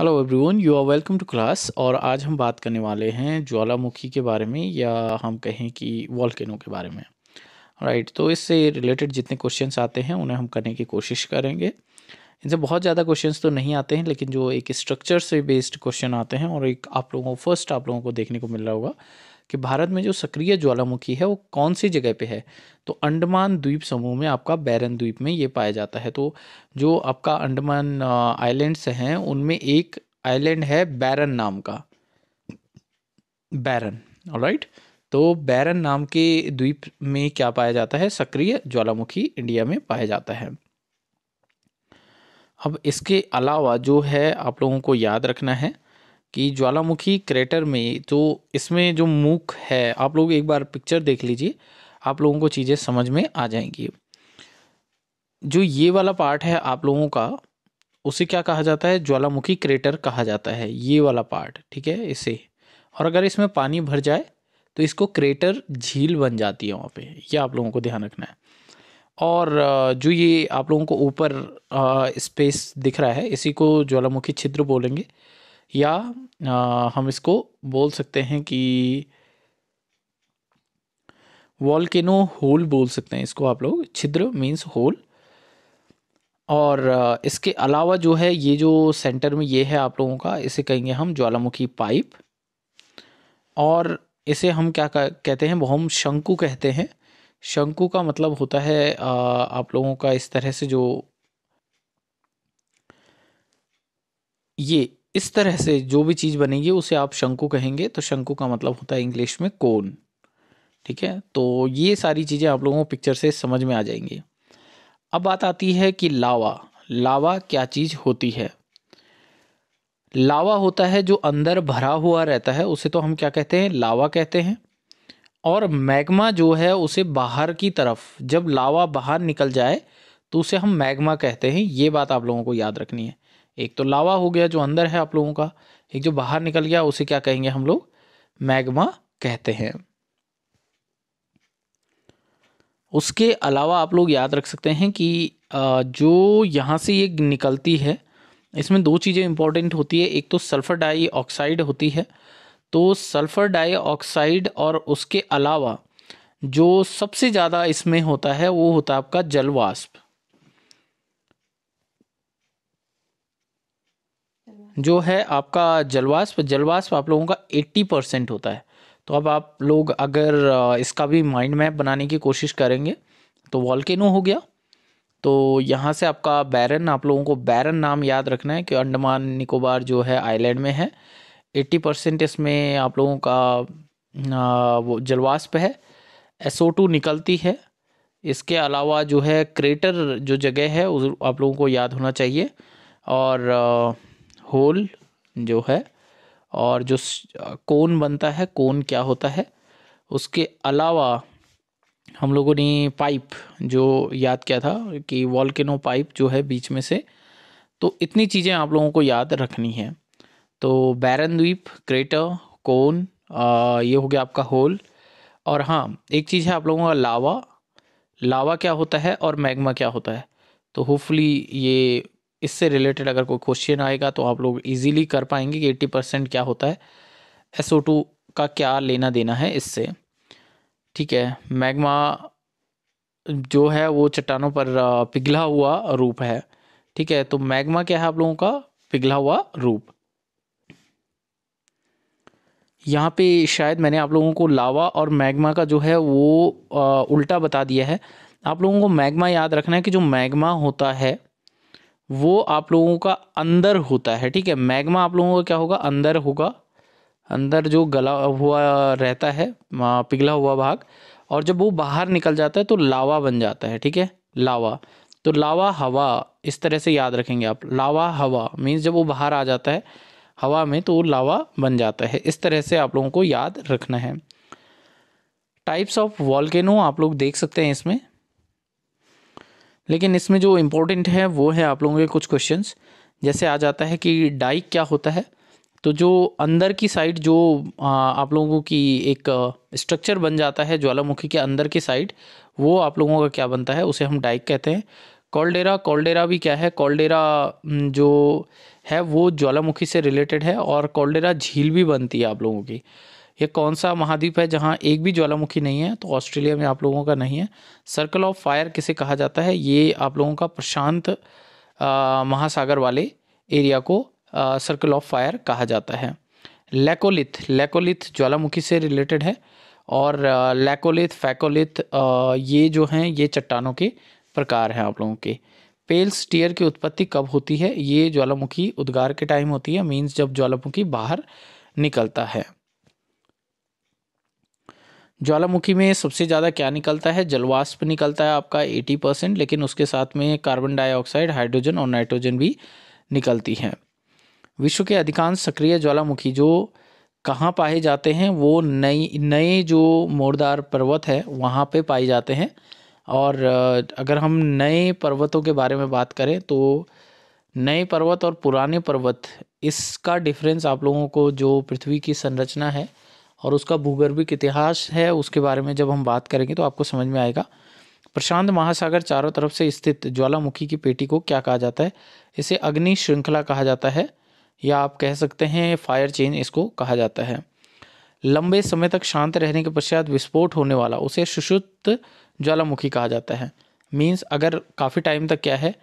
hello everyone you are welcome to class और आज हम बात करने वाले हैं ज्वालामुखी के बारे में या हम कहें कि वॉलकेनो के बारे में राइट right, तो इससे रिलेटेड जितने क्वेश्चंस आते हैं उन्हें हम करने की कोशिश करेंगे इनसे बहुत ज़्यादा क्वेश्चंस तो नहीं आते हैं लेकिन जो एक स्ट्रक्चर से बेस्ड क्वेश्चन आते हैं और एक आप लोगों को फर्स्ट आप लोगों को देखने को मिल रहा होगा कि भारत में जो सक्रिय ज्वालामुखी है वो कौन सी जगह पे है तो अंडमान द्वीप समूह में आपका बैरन द्वीप में ये पाया जाता है तो जो आपका अंडमान आइलैंड्स हैं उनमें एक आइलैंड है बैरन नाम का बैरन राइट तो बैरन नाम के द्वीप में क्या पाया जाता है सक्रिय ज्वालामुखी इंडिया में पाया जाता है अब इसके अलावा जो है आप लोगों को याद रखना है कि ज्वालामुखी क्रेटर में तो इसमें जो मुख है आप लोग एक बार पिक्चर देख लीजिए आप लोगों को चीज़ें समझ में आ जाएंगी जो ये वाला पार्ट है आप लोगों का उसे क्या कहा जाता है ज्वालामुखी क्रेटर कहा जाता है ये वाला पार्ट ठीक है इसे और अगर इसमें पानी भर जाए तो इसको क्रेटर झील बन जाती है वहाँ पे ये आप लोगों को ध्यान रखना है और जो ये आप लोगों को ऊपर स्पेस दिख रहा है इसी को ज्वालामुखी छिद्र बोलेंगे या आ, हम इसको बोल सकते हैं कि वॉलकेनो होल बोल सकते हैं इसको आप लोग छिद्र मीन्स होल और इसके अलावा जो है ये जो सेंटर में ये है आप लोगों का इसे कहेंगे हम ज्वालामुखी पाइप और इसे हम क्या कहते हैं वो हम शंकु कहते हैं शंकु का मतलब होता है आप लोगों का इस तरह से जो ये इस तरह से जो भी चीज़ बनेगी उसे आप शंकु कहेंगे तो शंकु का मतलब होता है इंग्लिश में कोन ठीक है तो ये सारी चीज़ें आप लोगों को पिक्चर से समझ में आ जाएंगी अब बात आती है कि लावा लावा क्या चीज़ होती है लावा होता है जो अंदर भरा हुआ रहता है उसे तो हम क्या कहते हैं लावा कहते हैं और मैग्मा जो है उसे बाहर की तरफ जब लावा बाहर निकल जाए तो उसे हम मैग्मा कहते हैं ये बात आप लोगों को याद रखनी है एक तो लावा हो गया जो अंदर है आप लोगों का एक जो बाहर निकल गया उसे क्या कहेंगे हम लोग मैग्मा कहते हैं उसके अलावा आप लोग याद रख सकते हैं कि जो यहाँ से ये निकलती है इसमें दो चीज़ें इंपॉर्टेंट होती है एक तो सल्फ़र डाईऑक्साइड होती है तो सल्फ़र डाईऑक्साइड और उसके अलावा जो सबसे ज़्यादा इसमें होता है वो होता है आपका जलवाष्प जो है आपका जलवाष्प जलवाष्प आप लोगों का 80 परसेंट होता है तो अब आप लोग अगर इसका भी माइंड मैप बनाने की कोशिश करेंगे तो वॉलकेनो हो गया तो यहाँ से आपका बैरन आप लोगों को बैरन नाम याद रखना है कि अंडमान निकोबार जो है आइलैंड में है 80 परसेंट इसमें आप लोगों का वो जलवाष्प है SO2 निकलती है इसके अलावा जो है क्रेटर जो जगह है उस आप लोगों को याद होना चाहिए और होल जो है और जो कोन बनता है कोन क्या होता है उसके अलावा हम लोगों ने पाइप जो याद किया था कि वॉल्केनो पाइप जो है बीच में से तो इतनी चीज़ें आप लोगों को याद रखनी है तो बैरन द्वीप क्रेटर कोन आ, ये हो गया आपका होल और हाँ एक चीज़ है आप लोगों का लावा लावा क्या होता है और मैग्मा क्या होता है तो होपफुली ये इससे रिलेटेड अगर कोई क्वेश्चन आएगा तो आप लोग इजीली कर पाएंगे कि एट्टी परसेंट क्या होता है एस ओ टू का क्या लेना देना है इससे ठीक है मैग्मा जो है वो चट्टानों पर पिघला हुआ रूप है ठीक है तो मैग्मा क्या है आप लोगों का पिघला हुआ रूप यहाँ पे शायद मैंने आप लोगों को लावा और मैग्मा का जो है वो उल्टा बता दिया है आप लोगों को मैग्मा याद रखना है कि जो मैग्मा होता है वो आप लोगों का अंदर होता है ठीक है मैग्मा आप लोगों का क्या होगा अंदर होगा अंदर जो गला हुआ रहता है पिघला हुआ भाग और जब वो बाहर निकल जाता है तो लावा बन जाता है ठीक है लावा तो लावा हवा इस तरह से याद रखेंगे आप लावा हवा मीन्स जब वो बाहर आ जाता है हवा में तो वो लावा बन जाता है इस तरह से आप लोगों को याद रखना है टाइप्स ऑफ वॉल्केनो आप लोग देख सकते हैं इसमें लेकिन इसमें जो इम्पोर्टेंट है वो है आप लोगों के कुछ क्वेश्चन जैसे आ जाता है कि डाइक क्या होता है तो जो अंदर की साइड जो आप लोगों की एक स्ट्रक्चर बन जाता है ज्वालामुखी के अंदर की साइड वो आप लोगों का क्या बनता है उसे हम डाइक कहते हैं कॉलडेरा कॉलडेरा भी क्या है कॉलडेरा जो है वो ज्वालामुखी से रिलेटेड है और कॉलडेरा झील भी बनती है आप लोगों की ये कौन सा महाद्वीप है जहाँ एक भी ज्वालामुखी नहीं है तो ऑस्ट्रेलिया में आप लोगों का नहीं है सर्कल ऑफ फायर किसे कहा जाता है ये आप लोगों का प्रशांत महासागर वाले एरिया को सर्कल ऑफ फायर कहा जाता है लेकोलिथ लेकोलिथ ज्वालामुखी से रिलेटेड है और लेकोलिथ फैकोलिथ ये जो हैं ये चट्टानों के प्रकार हैं आप लोगों के पेल्स टीयर की उत्पत्ति कब होती है ये ज्वालामुखी उद्गार के टाइम होती है मीन्स जब ज्वालामुखी बाहर निकलता है ज्वालामुखी में सबसे ज़्यादा क्या निकलता है जलवाष्प निकलता है आपका 80 परसेंट लेकिन उसके साथ में कार्बन डाइऑक्साइड हाइड्रोजन और नाइट्रोजन भी निकलती हैं विश्व के अधिकांश सक्रिय ज्वालामुखी जो कहाँ पाए जाते हैं वो नई नए जो मोरदार पर्वत है वहाँ पे पाए जाते हैं और अगर हम नए पर्वतों के बारे में बात करें तो नए पर्वत और पुराने पर्वत इसका डिफरेंस आप लोगों को जो पृथ्वी की संरचना है और उसका भूगर्भिक इतिहास है उसके बारे में जब हम बात करेंगे तो आपको समझ में आएगा प्रशांत महासागर चारों तरफ से स्थित ज्वालामुखी की पेटी को क्या कहा जाता है इसे अग्नि श्रृंखला कहा जाता है या आप कह सकते हैं फायर चेन इसको कहा जाता है लंबे समय तक शांत रहने के पश्चात विस्फोट होने वाला उसे सुषुप्त ज्वालामुखी कहा जाता है मीन्स अगर काफ़ी टाइम तक क्या है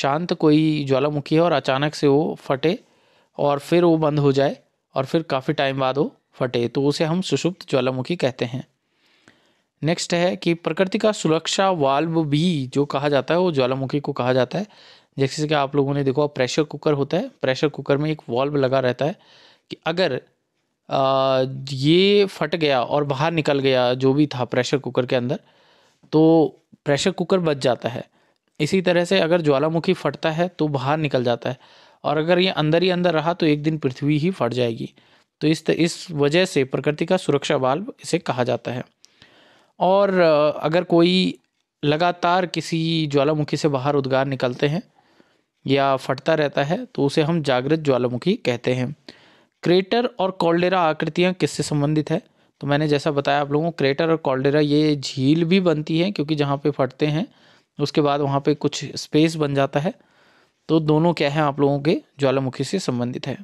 शांत कोई ज्वालामुखी है और अचानक से वो फटे और फिर वो बंद हो जाए और फिर काफ़ी टाइम बाद वो फटे तो उसे हम सुषुप्त ज्वालामुखी कहते हैं नेक्स्ट है कि प्रकृति का सुरक्षा वाल्व भी जो कहा जाता है वो ज्वालामुखी को कहा जाता है जैसे कि आप लोगों ने देखो प्रेशर कुकर होता है प्रेशर कुकर में एक वाल्व लगा रहता है कि अगर ये फट गया और बाहर निकल गया जो भी था प्रेशर कुकर के अंदर तो प्रेशर कुकर बच जाता है इसी तरह से अगर ज्वालामुखी फटता है तो बाहर निकल जाता है और अगर ये अंदर ही अंदर रहा तो एक दिन पृथ्वी ही फट जाएगी तो इस त, इस वजह से प्रकृति का सुरक्षा वाल्व इसे कहा जाता है और अगर कोई लगातार किसी ज्वालामुखी से बाहर उद्गार निकलते हैं या फटता रहता है तो उसे हम जागृत ज्वालामुखी कहते हैं क्रेटर और कॉल्डेरा आकृतियाँ किससे संबंधित है तो मैंने जैसा बताया आप लोगों को क्रेटर और कॉल्डेरा ये झील भी बनती है क्योंकि जहाँ पे फटते हैं उसके बाद वहाँ पे कुछ स्पेस बन जाता है तो दोनों क्या है आप लोगों के ज्वालामुखी से संबंधित है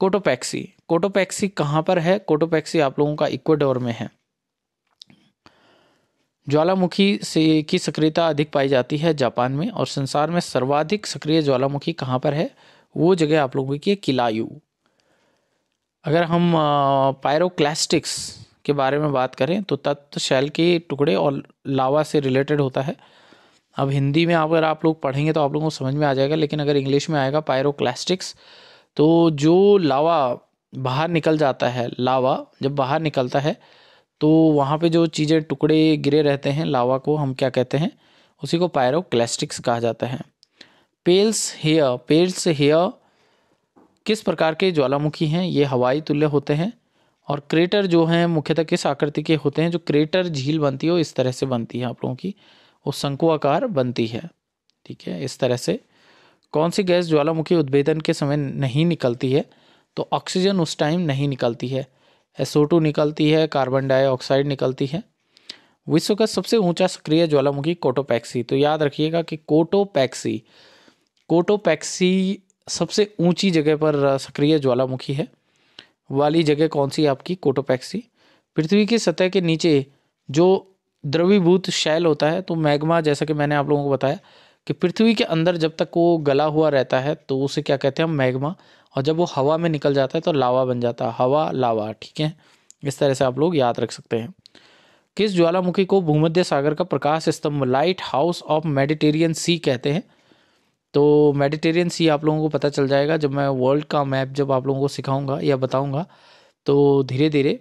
कोटोपैक्सी कोटोपैक्सी कहाँ पर है कोटोपैक्सी आप लोगों का इक्वाडोर में है ज्वालामुखी से की सक्रियता अधिक पाई जाती है जापान में और संसार में सर्वाधिक सक्रिय ज्वालामुखी कहाँ पर है वो जगह आप लोगों की है अगर हम पायरोक्लास्टिक्स के बारे में बात करें तो तत्व शैल के टुकड़े और लावा से रिलेटेड होता है अब हिंदी में अगर आप लोग पढ़ेंगे तो आप लोगों को समझ में आ जाएगा लेकिन अगर इंग्लिश में आएगा पायरोक्लास्टिक्स तो जो लावा बाहर निकल जाता है लावा जब बाहर निकलता है तो वहाँ पे जो चीज़ें टुकड़े गिरे रहते हैं लावा को हम क्या कहते हैं उसी को पायरोक्लेस्टिक्स कहा जाता है पेल्स हेयर पेल्स हेयर किस प्रकार के ज्वालामुखी हैं ये हवाई तुल्य होते हैं और क्रेटर जो हैं मुख्यतः किस आकृति के होते हैं जो क्रेटर झील बनती है वो इस तरह से बनती है आप लोगों की वो शंकुआकार बनती है ठीक है इस तरह से कौन सी गैस ज्वालामुखी उद्भेदन के समय नहीं निकलती है तो ऑक्सीजन उस टाइम नहीं निकलती है SO2 निकलती है कार्बन डाइऑक्साइड निकलती है विश्व का सबसे ऊंचा सक्रिय ज्वालामुखी कोटोपैक्सी तो याद रखिएगा कि कोटोपैक्सी कोटोपैक्सी सबसे ऊंची जगह पर सक्रिय ज्वालामुखी है वाली जगह कौन सी आपकी कोटोपैक्सी पृथ्वी की सतह के नीचे जो द्रवीभूत शैल होता है तो मैग्मा जैसा कि मैंने आप लोगों को बताया कि पृथ्वी के अंदर जब तक वो गला हुआ रहता है तो उसे क्या कहते हैं हम मैग्मा और जब वो हवा में निकल जाता है तो लावा बन जाता है हवा लावा ठीक है इस तरह से आप लोग याद रख सकते हैं किस ज्वालामुखी को भूमध्य सागर का प्रकाश स्तंभ lighthouse of Mediterranean Sea कहते हैं तो मेडिटेरियन सी आप लोगों को पता चल जाएगा जब मैं वर्ल्ड का मैप जब आप लोगों को सिखाऊंगा या बताऊंगा तो धीरे धीरे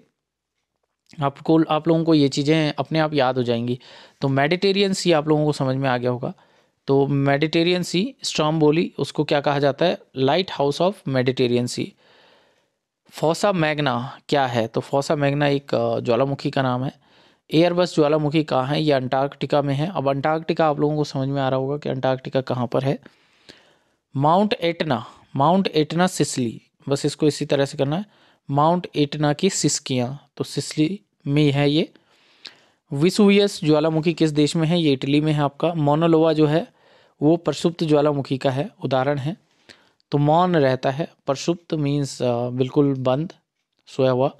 आपको आप लोगों को ये चीज़ें अपने आप याद हो जाएंगी तो मेडिटेरियन सी आप लोगों को समझ में आ गया होगा तो मेडिटेरियन सी स्ट्रॉम्बोली उसको क्या कहा जाता है lighthouse of Mediterranean Sea Fossa Magna क्या है तो फोसा मैग्ना एक ज्वालामुखी का नाम है एयरबस ज्वालामुखी कहाँ है ये अंटार्कटिका में है अब अंटार्कटिका आप लोगों को समझ में आ रहा होगा कि अंटार्कटिका कहाँ पर है Mount Etna Mount Etna Sicily बस इसको इसी तरह से करना है माउंट एटना की सिस्कियाँ तो सिसली में है ये विसुवियस ज्वालामुखी किस देश में है ये इटली में है आपका मोनोलोवा जो है वो प्रसुप्त ज्वालामुखी का है उदाहरण है तो मौन रहता है प्रसुप्त मीन्स बिल्कुल बंद सोया हुआ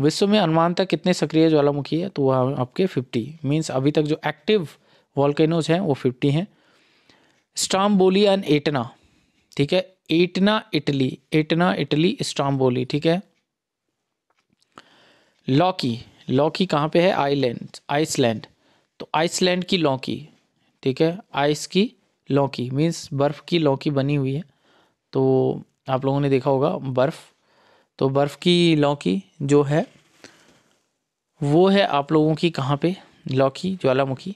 विश्व में अनुमानता कितने सक्रिय ज्वालामुखी है तो वह आपके फिफ्टी मीन्स अभी तक जो एक्टिव वॉल्केनोज हैं वो फिफ्टी हैं स्टाम्बोली एंड एटना ठीक है Etna Italy Etna Italy Stromboli ठीक है लॉकी लॉकी कहाँ पे है आइलैंड आइसलैंड तो आइसलैंड की लॉकी ठीक है आइस की लौकी मीन्स बर्फ़ की लौकी बनी हुई है तो आप लोगों ने देखा होगा बर्फ़ तो बर्फ़ की लौकी जो है वो है आप लोगों की कहाँ पे लौकी ज्वालामुखी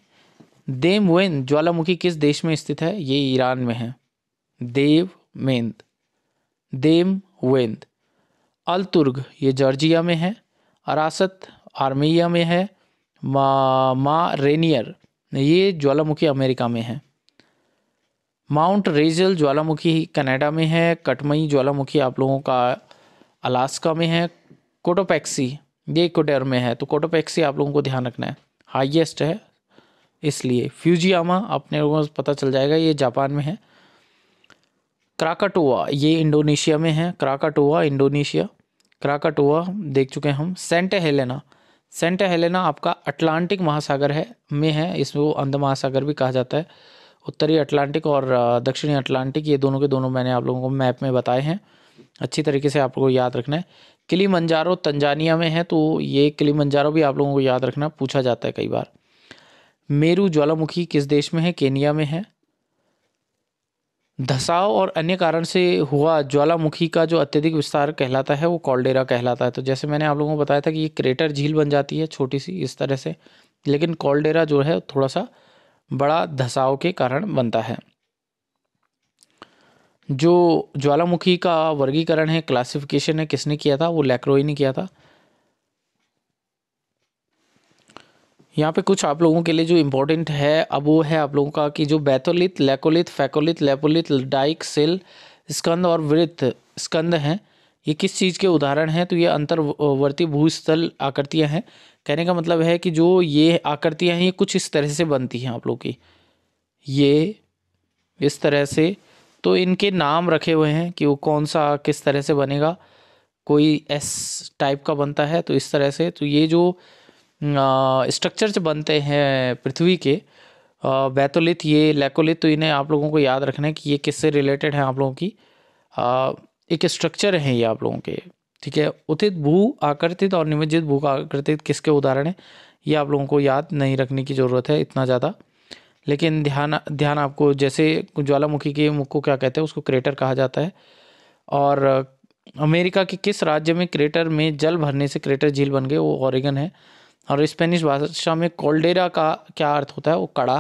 देव वेन ज्वालामुखी किस देश में स्थित है ये ईरान में है देव मेंद देम वेंद अलतुर्ग ये जॉर्जिया में है अरासत आर्मेनिया में है मा, मा रेनियर ये ज्वालामुखी अमेरिका में है माउंट रेजल ज्वालामुखी कनाडा में है कटमई ज्वालामुखी आप लोगों का अलास्का में है कोटोपैक्सी ये इक्वेटर में है तो कोटोपैक्सी आप लोगों को ध्यान रखना है हाईएस्ट है इसलिए फ्यूजियामा अपने लोगों को पता चल जाएगा ये जापान में है क्राकाटोआ ये इंडोनेशिया में है क्राकाटोआ इंडोनेशिया क्राकाटोआ देख चुके हैं हम सेंट हेलेना सेंट हेलेना आपका अटलांटिक महासागर है में है वो अंध महासागर भी कहा जाता है उत्तरी अटलांटिक और दक्षिणी अटलांटिक ये दोनों के दोनों मैंने आप लोगों को मैप में बताए हैं अच्छी तरीके से आप लोगों को याद रखना है किली मंजारो तंजानिया में है तो ये किली मंजारो भी आप लोगों को याद रखना पूछा जाता है कई बार मेरू ज्वालामुखी किस देश में है केनिया में है धसाव और अन्य कारण से हुआ ज्वालामुखी का जो अत्यधिक विस्तार कहलाता है वो कॉल्डेरा कहलाता है तो जैसे मैंने आप लोगों को बताया था कि ये क्रेटर झील बन जाती है छोटी सी इस तरह से लेकिन कॉल्डेरा जो है थोड़ा सा बड़ा धसाव के कारण बनता है जो ज्वालामुखी का वर्गीकरण है क्लासिफिकेशन है किसने किया था वो लैक्रोई ने किया था यहाँ पे कुछ आप लोगों के लिए जो इम्पोर्टेंट है अब वो है आप लोगों का कि जो बैतोलित लैकोलित फैकोलित लैपोलित डाइक सेल स्कंद और वृत्त स्कंद हैं ये किस चीज़ के उदाहरण हैं तो ये अंतर्वर्ती भूस्थल आकृतियाँ हैं कहने का मतलब है कि जो ये आकृतियाँ हैं ये कुछ इस तरह से बनती हैं आप लोग की ये इस तरह से तो इनके नाम रखे हुए हैं कि वो कौन सा किस तरह से बनेगा कोई एस टाइप का बनता है तो इस तरह से तो ये जो स्ट्रक्चर जो बनते हैं पृथ्वी के बैतोलिथ ये लैकोलिथ तो इन्हें आप लोगों को याद रखना है कि ये किससे रिलेटेड हैं आप लोगों की आ, एक स्ट्रक्चर है ये आप लोगों के ठीक है उथित भू आकर्तित और निमज्जित भू आकर्तित किसके उदाहरण है ये आप लोगों को याद नहीं रखने की ज़रूरत है इतना ज़्यादा लेकिन ध्यान ध्यान आपको जैसे ज्वालामुखी के मुख को क्या कहते हैं उसको क्रेटर कहा जाता है और अमेरिका के किस राज्य में क्रेटर में जल भरने से क्रेटर झील बन गए वो ऑरिगन है और स्पेनिश भाषा में कोल्डेरा का क्या अर्थ होता है वो कड़ा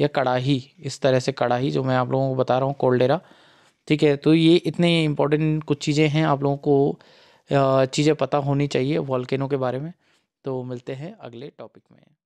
या कड़ाही इस तरह से कड़ाही जो मैं आप लोगों को बता रहा हूँ कोल्डेरा ठीक है तो ये इतने इम्पोर्टेंट कुछ चीज़ें हैं आप लोगों को चीज़ें पता होनी चाहिए वॉल्केनो के बारे में तो मिलते हैं अगले टॉपिक में